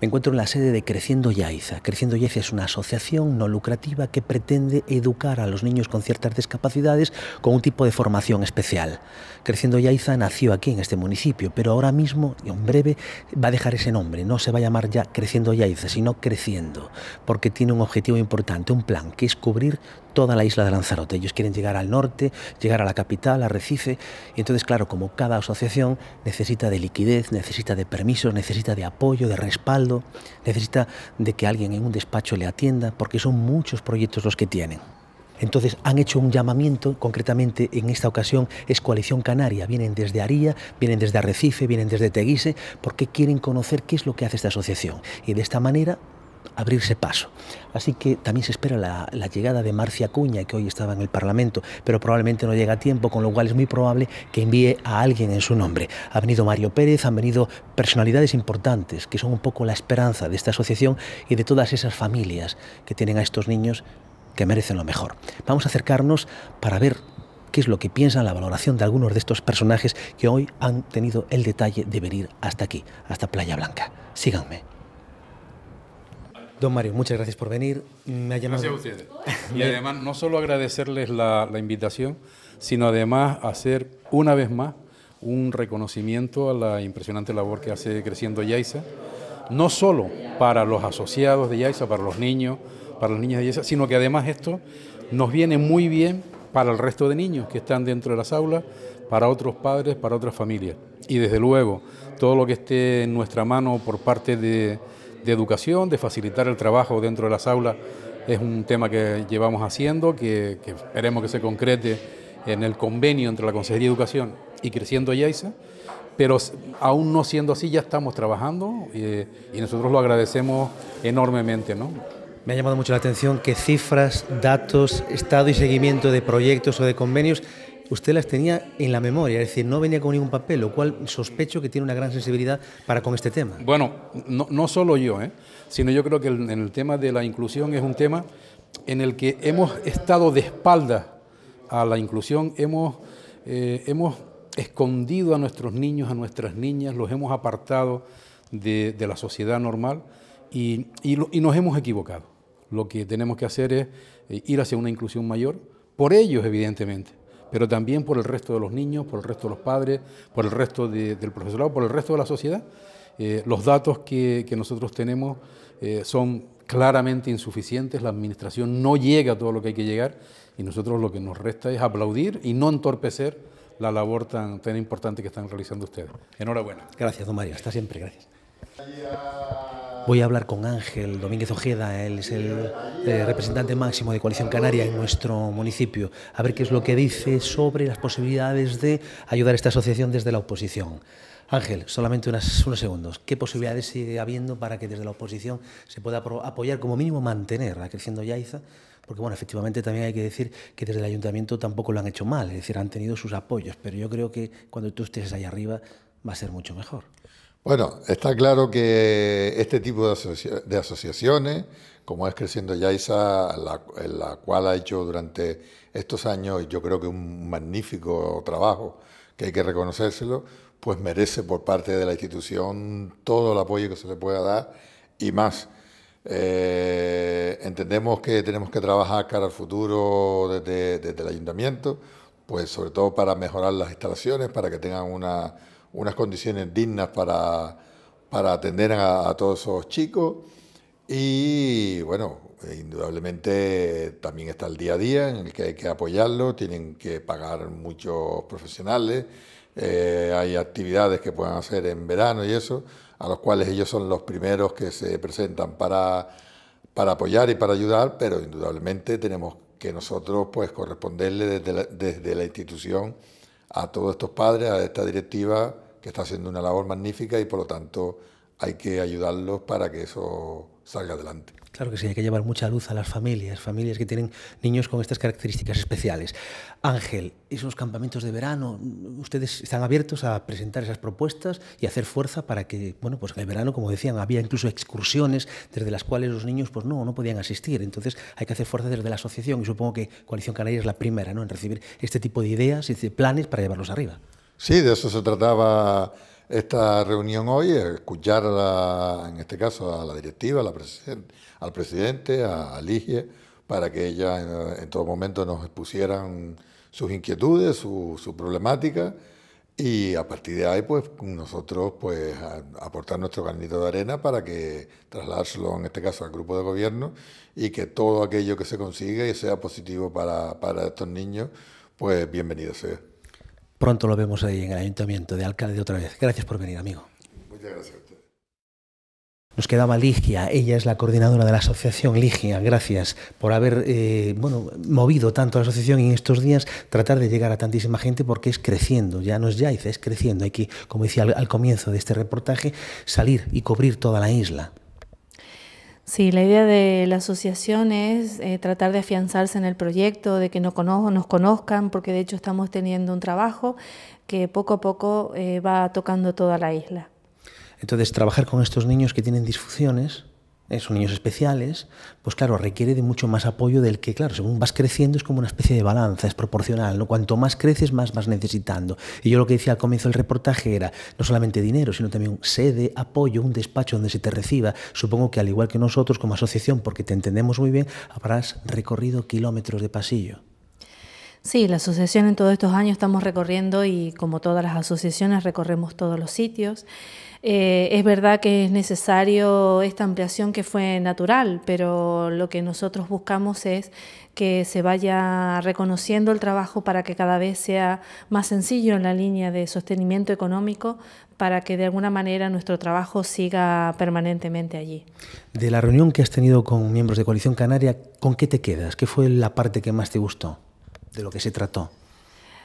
Me encuentro en la sede de Creciendo Yaiza. Creciendo Yaiza es una asociación no lucrativa que pretende educar a los niños con ciertas discapacidades con un tipo de formación especial. Creciendo Yaiza nació aquí en este municipio, pero ahora mismo, en breve, va a dejar ese nombre. No se va a llamar ya Creciendo Yaiza, sino Creciendo, porque tiene un objetivo importante, un plan, que es cubrir toda la isla de Lanzarote. Ellos quieren llegar al norte, llegar a la capital, a Recife. Y entonces, claro, como cada asociación necesita de liquidez, necesita de permisos, necesita de apoyo, de respaldo, necesita de que alguien en un despacho le atienda, porque son muchos proyectos los que tienen. Entonces han hecho un llamamiento, concretamente en esta ocasión es Coalición Canaria. Vienen desde Aría, vienen desde Arrecife, vienen desde Teguise, porque quieren conocer qué es lo que hace esta asociación. Y de esta manera abrirse paso. Así que también se espera la, llegada de Marcia Cuña, que hoy estaba en el Parlamento, pero probablemente no llega a tiempo, con lo cual es muy probable que envíe a alguien en su nombre. Ha venido Mario Pérez, han venido personalidades importantes, que son un poco la esperanza de esta asociación y de todas esas familias que tienen a estos niños que merecen lo mejor. Vamos a acercarnos para ver qué es lo que piensan, la valoración de algunos de estos personajes que hoy han tenido el detalle de venir hasta aquí, hasta Playa Blanca. Síganme. Don Mario, muchas gracias por venir. Gracias a ustedes. Y además, no solo agradecerles la, invitación, sino además hacer una vez más un reconocimiento a la impresionante labor que hace Creciendo Yaisa, no solo para los asociados de Yaisa, para los niños, para las niñas de Yaisa, sino que además esto nos viene muy bien para el resto de niños que están dentro de las aulas, para otros padres, para otras familias. Y desde luego, todo lo que esté en nuestra mano por parte de de educación, de facilitar el trabajo dentro de las aulas. Es un tema que llevamos haciendo, que, esperemos que se concrete en el convenio entre la Consejería de Educación y Creciendo Yaiza, pero aún no siendo así ya estamos trabajando eh, y nosotros lo agradecemos enormemente. ¿no? Me ha llamado mucho la atención que cifras, datos, estado y seguimiento de proyectos o de convenios usted las tenía en la memoria, es decir, no venía con ningún papel, lo cual sospecho que tiene una gran sensibilidad para con este tema. Bueno, no, solo yo, ¿eh? sino yo creo que en el tema de la inclusión es un tema en el que hemos estado de espaldas a la inclusión, hemos, eh, hemos escondido a nuestros niños, a nuestras niñas, los hemos apartado de, la sociedad normal y, y nos hemos equivocado. Lo que tenemos que hacer es eh, ir hacia una inclusión mayor, por ellos evidentemente, pero también por el resto de los niños, por el resto de los padres, por el resto del profesorado, por el resto de la sociedad. Eh, los datos que, nosotros tenemos eh, son claramente insuficientes, la administración no llega a todo lo que hay que llegar y nosotros lo que nos resta es aplaudir y no entorpecer la labor tan, tan importante que están realizando ustedes. Enhorabuena. Gracias, don Mario. Hasta siempre. Gracias. Voy a hablar con Ángel Domínguez Ojeda, él es el eh, representante máximo de Coalición Canaria en nuestro municipio, a ver qué es lo que dice sobre las posibilidades de ayudar a esta asociación desde la oposición. Ángel, solamente unos segundos. ¿Qué posibilidades sigue habiendo para que desde la oposición se pueda apoyar, como mínimo mantener a Creciendo Yaiza? Porque, bueno, efectivamente también hay que decir que desde el ayuntamiento tampoco lo han hecho mal, es decir, han tenido sus apoyos, pero yo creo que cuando tú estés ahí arriba va a ser mucho mejor. Bueno, está claro que este tipo de, asociaciones, como es Creciendo Yaisa, la, la, cual ha hecho durante estos años, yo creo que un magnífico trabajo, que hay que reconocérselo, pues merece por parte de la institución todo el apoyo que se le pueda dar y más. Eh, entendemos que tenemos que trabajar cara al futuro desde el ayuntamiento, pues sobre todo para mejorar las instalaciones, para que tengan una unas condiciones dignas para, atender a, todos esos chicos. Y bueno, indudablemente también está el día a día en el que hay que apoyarlo, tienen que pagar muchos profesionales, eh, hay actividades que puedan hacer en verano y eso, a los cuales ellos son los primeros que se presentan para, para apoyar y para ayudar, pero indudablemente tenemos que nosotros pues corresponderle desde desde la institución a todos estos padres, a esta directiva que está haciendo una labor magnífica y por lo tanto hay que ayudarlos para que eso salga adelante. Claro que sí, hay que llevar mucha luz a las familias, familias que tienen niños con estas características especiales. Ángel, esos campamentos de verano, ustedes están abiertos a presentar esas propuestas y hacer fuerza para que, bueno, pues en el verano, como decían, había incluso excursiones desde las cuales los niños, pues no, no podían asistir. Entonces hay que hacer fuerza desde la asociación y supongo que Coalición Canaria es la primera, ¿no?, en recibir este tipo de ideas y de planes para llevarlos arriba. Sí, de eso se trataba esta reunión hoy, es escuchar en este caso a la directiva, la al presidente, a, Ligia, para que ella en, todo momento nos expusieran sus inquietudes, su, problemática y a partir de ahí pues nosotros pues aportar nuestro granito de arena para que traslárselo, en este caso al grupo de gobierno y que todo aquello que se consiga y sea positivo para, para estos niños pues bienvenido sea pronto lo vemos ahí en el Ayuntamiento de Alcalde otra vez. Gracias por venir, amigo. Muchas gracias a usted. Nos quedaba Ligia, ella es la coordinadora de la asociación Ligia. Gracias por haber eh, movido tanto a la asociación en estos días tratar de llegar a tantísima gente porque es creciendo, ya no es ya, es creciendo. Hay que, como decía al comienzo de este reportaje, salir y cubrir toda la isla. Sí, la idea de la asociación es eh, tratar de afianzarse en el proyecto, de que nos, nos conozcan, porque de hecho estamos teniendo un trabajo que poco a poco eh, va tocando toda la isla. Entonces, trabajar con estos niños que tienen disfunciones eh, son niños especiales, pues claro, requiere de mucho más apoyo del que, claro, según vas creciendo es como una especie de balanza, es proporcional, ¿no? Cuanto más creces, más vas necesitando. Y yo lo que decía al comienzo del reportaje era no solamente dinero, sino también sede, apoyo, un despacho donde se te reciba. Supongo que al igual que nosotros como asociación, porque te entendemos muy bien, habrás recorrido kilómetros de pasillo. Sí, la asociación en todos estos años estamos recorriendo y como todas las asociaciones recorremos todos los sitios. Eh, es verdad que es necesario esta ampliación que fue natural, pero lo que nosotros buscamos es que se vaya reconociendo el trabajo para que cada vez sea más sencillo en la línea de sostenimiento económico, para que de alguna manera nuestro trabajo siga permanentemente allí. De la reunión que has tenido con miembros de Coalición Canaria, ¿con qué te quedas? ¿Qué fue la parte que más te gustó? de lo que se trató?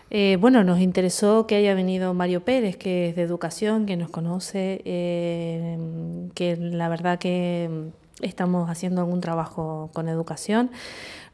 Eh, bueno, nos interesó que haya venido Mario Pérez, que es de educación, que nos conoce, eh, que la verdad que estamos haciendo algún trabajo con educación.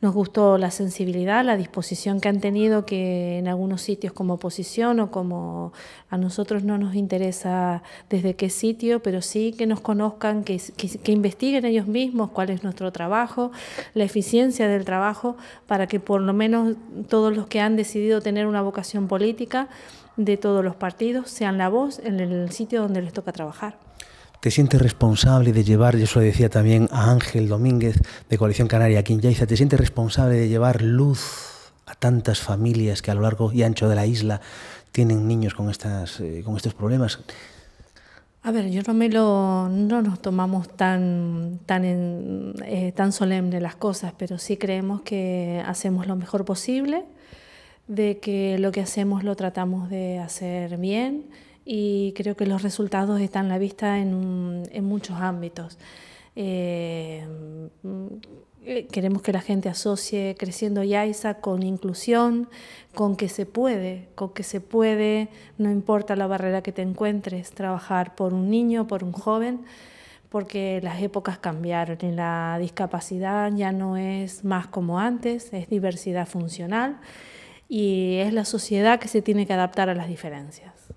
Nos gustó la sensibilidad, la disposición que han tenido, que en algunos sitios como oposición o como a nosotros no nos interesa desde qué sitio, pero sí que nos conozcan, que, que, investiguen ellos mismos cuál es nuestro trabajo, la eficiencia del trabajo, para que por lo menos todos los que han decidido tener una vocación política de todos los partidos sean la voz en el sitio donde les toca trabajar te sientes responsable de llevar, yo eso decía también a Ángel Domínguez de Coalición Canaria, quien ya te sientes responsable de llevar luz a tantas familias que a lo largo y ancho de la isla tienen niños con, estas, eh, con estos problemas. A ver, yo no me lo, no nos tomamos tan, tan, eh, tan solemne las cosas, pero sí creemos que hacemos lo mejor posible, de que lo que hacemos lo tratamos de hacer bien, y creo que los resultados están a la vista en, muchos ámbitos. Eh, eh, queremos que la gente asocie Creciendo Yaisa con inclusión, con que se puede, con que se puede, no importa la barrera que te encuentres, trabajar por un niño, por un joven, porque las épocas cambiaron y la discapacidad ya no es más como antes, es diversidad funcional y es la sociedad que se tiene que adaptar a las diferencias.